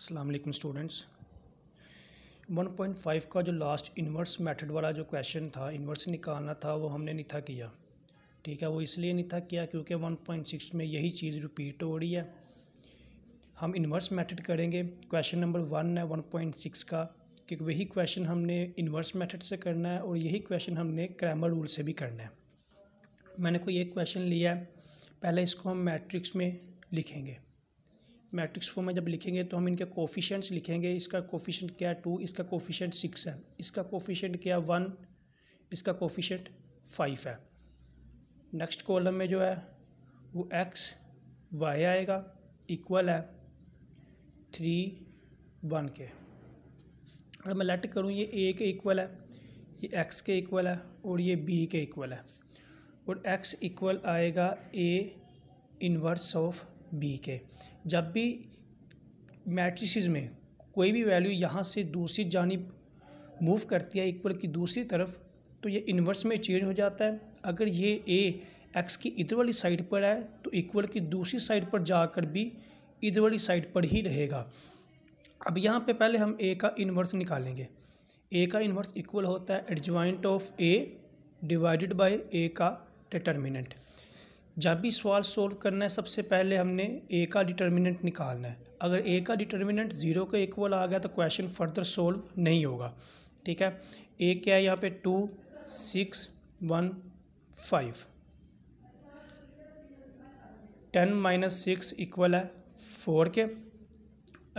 Aslam students 1.5 का जो last inverse method वाला जो क्वेश्चन था इन्वर्स निकालना था वो हमने निथा किया ठीक है वो इसलिए निथा किया क्योंकि 1.6 में यही चीज़ रिपीट हो रही है हम इन्वर्स मेथड करेंगे क्वेश्चन नंबर वन है 1.6 का कि वही क्वेश्चन हमने इन्वर्स मेथड से करना है और यही क्वेश्चन हमने क्रैमर रूल से भी करना है मैंने कोई एक क्वेश्चन लिया है पहले इसको हम मैट्रिक्स में लिखेंगे मैट्रिक्स फॉर्म में जब लिखेंगे तो हम इनके कोफिशेंट्स लिखेंगे इसका कोफिशेंट क्या टू इसका कोफिशेंट सिक्स है इसका कोफिशेंट क्या वन इसका कोफिशेंट फाइव है नेक्स्ट कॉलम में जो है वो एक्स वाई आएगा इक्वल है थ्री वन के अगर मैं लेट करूँ ये ए के इक्वल है ये एक्स के इक्वल है और ये बी के इक्वल है और एक्स इक्वल आएगा ए इन्वर्स ऑफ बी के जब भी मैट्रिसेस में कोई भी वैल्यू यहाँ से दूसरी जानब मूव करती है इक्वल की दूसरी तरफ तो ये इन्वर्स में चेंज हो जाता है अगर ये ए एक्स की इधर वाली साइड पर है तो इक्वल की दूसरी साइड पर जाकर भी इधर वाली साइड पर ही रहेगा अब यहाँ पे पहले हम ए का इन्वर्स निकालेंगे ए का इन्वर्स इक्वल होता है adjoint of A divided by A का डिटर्मिनेंट जब भी सवाल सोल्व करना है सबसे पहले हमने ए का डिटर्मिनेंट निकालना है अगर ए का डिटर्मिनेंट ज़ीरो के इक्वल आ गया तो क्वेश्चन फर्दर सोल्व नहीं होगा ठीक है ए क्या है यहाँ पे two six one five ten minus six equal है फोर के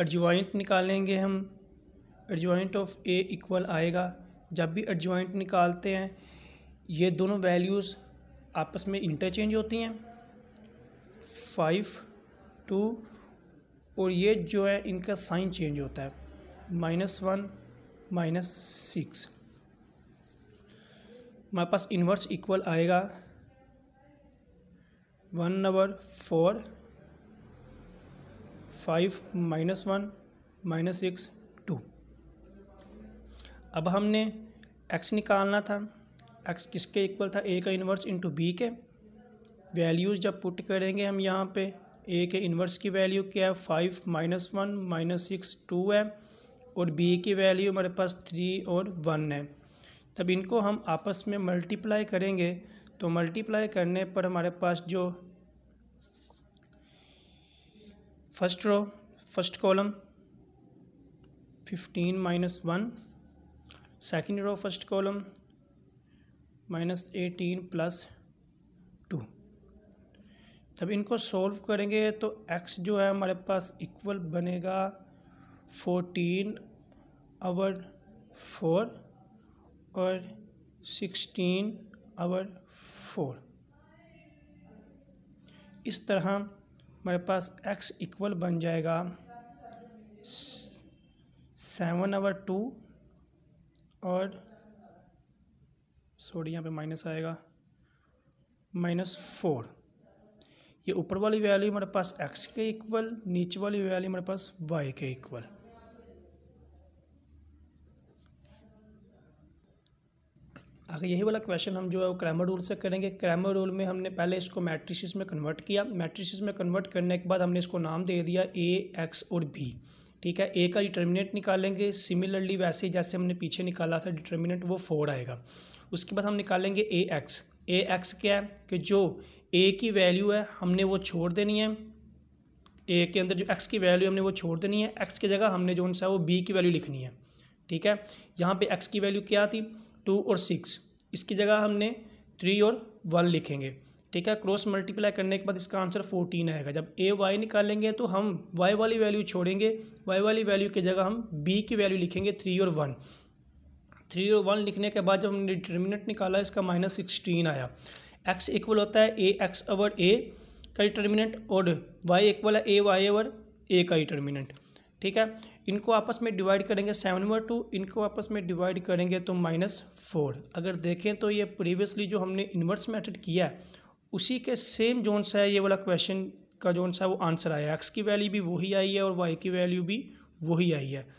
एडजॉइंट निकालेंगे हम एडजॉइंट ऑफ ए इक्वल आएगा जब भी एडजॉइंट निकालते हैं ये दोनों वैल्यूज़ आपस में इंटरचेंज होती हैं फाइव टू और ये जो है इनका साइन चेंज होता है माइनस वन माइनस सिक्स हमारे पास इन्वर्स इक्वल आएगा one number four five minus one minus six two अब हमने एक्स निकालना था एक्स किसके इक्वल था ए का इन्वर्स इंटू बी के वैल्यूज़ जब पुट करेंगे हम यहाँ पे ए के इन्वर्स की वैल्यू क्या है five minus one minus six two है और बी की वैल्यू हमारे पास थ्री और वन है तब इनको हम आपस में मल्टीप्लाई करेंगे तो मल्टीप्लाई करने पर हमारे पास जो first row first column fifteen minus one second row first column minus eighteen plus two जब इनको सॉल्व करेंगे तो x जो है हमारे पास इक्वल बनेगा फोर्टीन आवर फोर और सिक्सटीन आवर फोर इस तरह हमारे पास x इक्वल बन जाएगा सेवन आवर टू और सॉरी यहाँ पे माइनस आएगा माइनस फोर ये ऊपर वाली वैल्यू हमारे पास एक्स के इक्वल नीचे वाली वैल्यू हमारे पास वाई के इक्वल अगर यही वाला क्वेश्चन हम जो है वो क्रैमर रूल से करेंगे क्रैमर रूल में हमने पहले इसको मैट्रिसेस में कन्वर्ट किया मैट्रिसेस में कन्वर्ट करने के बाद हमने इसको नाम दे दिया ए एक्स और बी ठीक है ए का डिटर्मिनेंट निकालेंगे सिमिलरली वैसे जैसे हमने पीछे निकाला था डिटर्मिनेंट वो फोर आएगा उसके बाद हम निकालेंगे ए एक्स ए एक्स क्या है कि जो ए की वैल्यू है हमने वो छोड़ देनी है ए के अंदर जो एक्स की वैल्यू हमने वो छोड़ देनी है एक्स की जगह हमने जो उनसे वो बी की वैल्यू लिखनी है ठीक है यहाँ पे एक्स की वैल्यू क्या थी टू और सिक्स इसकी जगह हमने थ्री और वन लिखेंगे ठीक है क्रॉस मल्टीप्लाई करने के बाद इसका आंसर फोर्टीन आएगा जब ए वाई निकालेंगे तो हम वाई वाली वैल्यू छोड़ेंगे वाई वाली वैल्यू की जगह हम बी की वैल्यू लिखेंगे थ्री और वन थ्री और वन लिखने के बाद जब हमने डिटर्मिनेंट निकाला इसका माइनस सिक्सटीन आया एक्स इक्वल होता है ए एक्स अवर ए का डिटर्मिनेंट और वाई इक्वल है ए वाई अवर ए का डिटर्मिनेंट ठीक है इनको आपस में डिवाइड करेंगे सेवन ओवर टू इनको आपस में डिवाइड करेंगे तो माइनस फोर अगर देखें तो ये प्रीवियसली जो हमने इन्वर्स मेथड किया है उसी के सेम जोन सा है ये वाला क्वेश्चन का जोन सा वो आंसर आया एक्स की वैल्यू भी वही आई है और वाई की वैल्यू भी वही आई है